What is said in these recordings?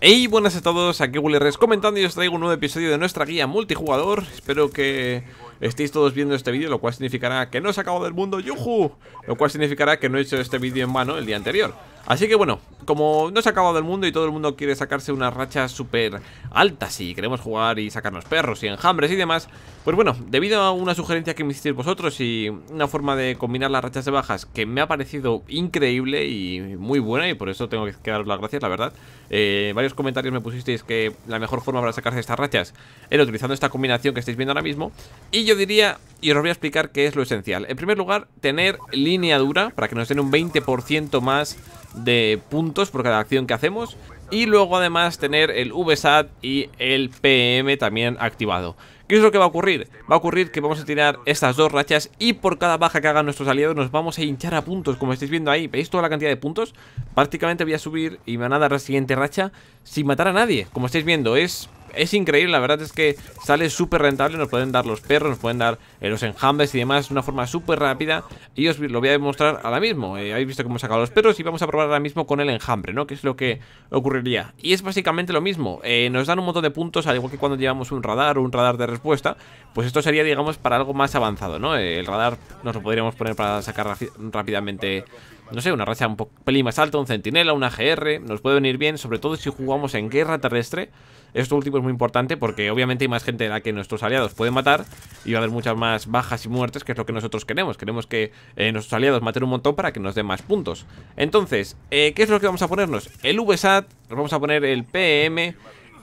Hey, buenas a todos, aquí Willy comentando y os traigo un nuevo episodio de nuestra guía multijugador. Espero que estéis todos viendo este vídeo, lo cual significará que no se acabado del mundo, yuju, lo cual significará que no he hecho este vídeo en mano el día anterior. Así que bueno, como no se ha acabado el mundo y todo el mundo quiere sacarse unas rachas súper altas y queremos jugar y sacarnos perros y enjambres y demás, pues bueno, debido a una sugerencia que me hicisteis vosotros y una forma de combinar las rachas de bajas que me ha parecido increíble y muy buena y por eso tengo que daros las gracias, la verdad. Eh, varios comentarios me pusisteis que la mejor forma para sacarse estas rachas era utilizando esta combinación que estáis viendo ahora mismo y yo diría, y os voy a explicar qué es lo esencial. En primer lugar, tener línea dura para que nos den un 20% más de puntos por cada acción que hacemos. Y luego además tener el VSAT y el PM también activado. ¿Qué es lo que va a ocurrir? Va a ocurrir que vamos a tirar estas dos rachas y por cada baja que hagan nuestros aliados nos vamos a hinchar a puntos, como estáis viendo ahí. ¿Veis toda la cantidad de puntos? Prácticamente voy a subir y me van a dar la siguiente racha sin matar a nadie. Como estáis viendo, es es increíble, la verdad es que sale súper rentable, nos pueden dar los perros, nos pueden dar eh, los enjambres y demás de una forma súper rápida y os lo voy a demostrar ahora mismo. Eh, habéis visto cómo hemos sacado los perros y vamos a probar ahora mismo con el enjambre, ¿no? Que es lo que ocurriría. Y es básicamente lo mismo, eh, nos dan un montón de puntos, al igual que cuando llevamos un radar o un radar de respuesta, pues esto sería, digamos, para algo más avanzado, ¿no? el radar nos lo podríamos poner para sacar rápidamente no sé, una raza un pelín más alta, un centinela, una GR, nos puede venir bien, sobre todo si jugamos en guerra terrestre. Esto último es muy importante porque obviamente hay más gente a la que nuestros aliados pueden matar y va a haber muchas más bajas y muertes, que es lo que nosotros queremos. Queremos que eh, nuestros aliados maten un montón para que nos den más puntos. Entonces, eh, ¿qué es lo que vamos a ponernos? El VSAT, nos vamos a poner el PM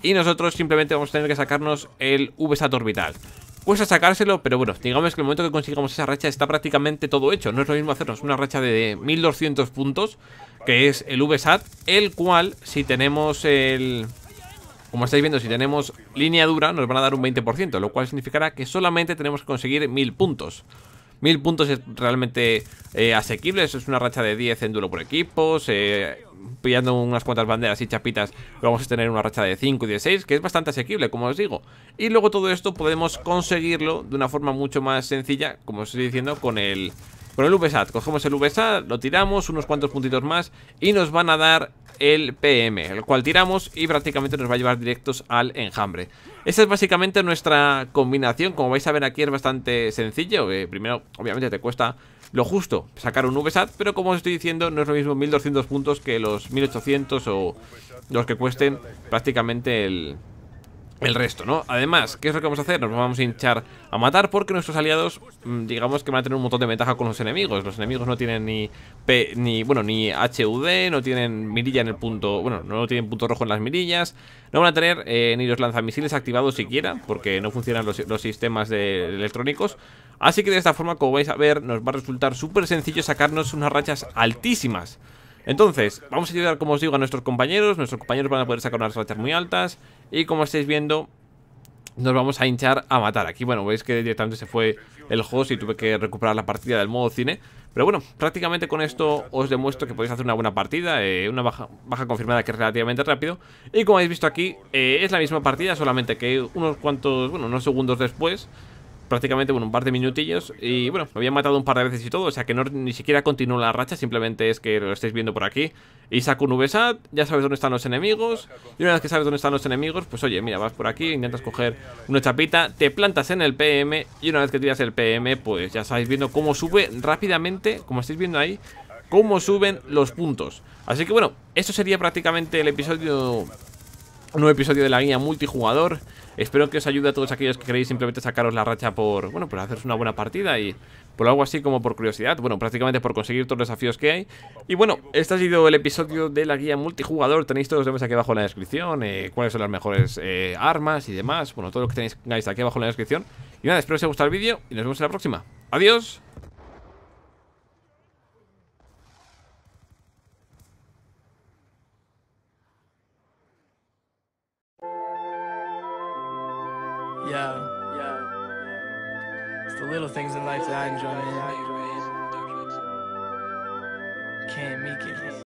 y nosotros simplemente vamos a tener que sacarnos el VSAT orbital cuesta sacárselo, pero bueno, digamos que el momento que consigamos esa racha está prácticamente todo hecho. No es lo mismo hacernos una racha de 1200 puntos, que es el VSAT, el cual, si tenemos el... Como estáis viendo, si tenemos línea dura, nos van a dar un 20%, lo cual significará que solamente tenemos que conseguir 1000 puntos. 1000 puntos es realmente asequibles. Eh, asequible, es una racha de 10 en duelo por equipos, eh, pillando unas cuantas banderas y chapitas, vamos a tener una racha de 5 y 16 que es bastante asequible, como os digo. Y luego todo esto podemos conseguirlo de una forma mucho más sencilla, como os estoy diciendo, con el... Con el VSAT, cogemos el VSAT, lo tiramos unos cuantos puntitos más y nos van a dar el PM, el cual tiramos y prácticamente nos va a llevar directos al enjambre. Esa es básicamente nuestra combinación, como vais a ver aquí es bastante sencillo, eh, primero obviamente te cuesta lo justo, sacar un VSAT, pero como os estoy diciendo, no es lo mismo 1200 puntos que los 1800 o los que cuesten prácticamente el, el resto, ¿no? Además, ¿qué es lo que vamos a hacer? Nos vamos a hinchar a matar porque nuestros aliados, mm, digamos que van a tener un montón de ventaja con los enemigos. Los enemigos no tienen ni ni bueno, ni HUD, no tienen mirilla en el punto, bueno, no tienen punto rojo en las mirillas, no van a tener eh, ni los lanzamisiles activados siquiera porque no funcionan los, los sistemas electrónicos. Así que de esta forma, como vais a ver, nos va a resultar súper sencillo sacarnos unas rachas altísimas. Entonces, vamos a ayudar, como os digo, a nuestros compañeros. Nuestros compañeros van a poder sacar unas rachas muy altas. Y como estáis viendo, nos vamos a hinchar a matar. Aquí, bueno, veis que directamente se fue el host y tuve que recuperar la partida del modo cine. Pero bueno, prácticamente con esto os demuestro que podéis hacer una buena partida, eh, una baja, confirmada que es relativamente rápido. Y como habéis visto aquí, eh, es la misma partida, solamente que unos cuantos, bueno, unos segundos después prácticamente bueno, un par de minutillos y bueno, me habían matado un par de veces y todo, o sea que no, ni siquiera continúa la racha, simplemente es que lo estáis viendo por aquí. Y saco un ya sabes dónde están los enemigos, y una vez que sabes dónde están los enemigos, pues oye, mira, vas por aquí, intentas coger una chapita, te plantas en el PM y una vez que tiras el PM, pues ya sabéis viendo cómo sube rápidamente, como estáis viendo ahí, cómo suben los puntos. Así que bueno, esto sería prácticamente el episodio un nuevo episodio de la guía multijugador. Espero que os ayude a todos aquellos que queréis simplemente sacaros la racha por, bueno, por haceros una buena partida y por algo así como por curiosidad, bueno, prácticamente por conseguir todos los desafíos que hay. Y bueno, este ha sido el episodio de la guía multijugador. Tenéis todos los demás aquí abajo en la descripción, eh, cuáles son las mejores eh, armas y demás. Bueno, todo lo que tenéis aquí abajo en la descripción. Y nada, espero que os haya gustado el vídeo y nos vemos en la próxima. Adiós. Yeah, yeah. It's the little things in life that I enjoy, Can't make it.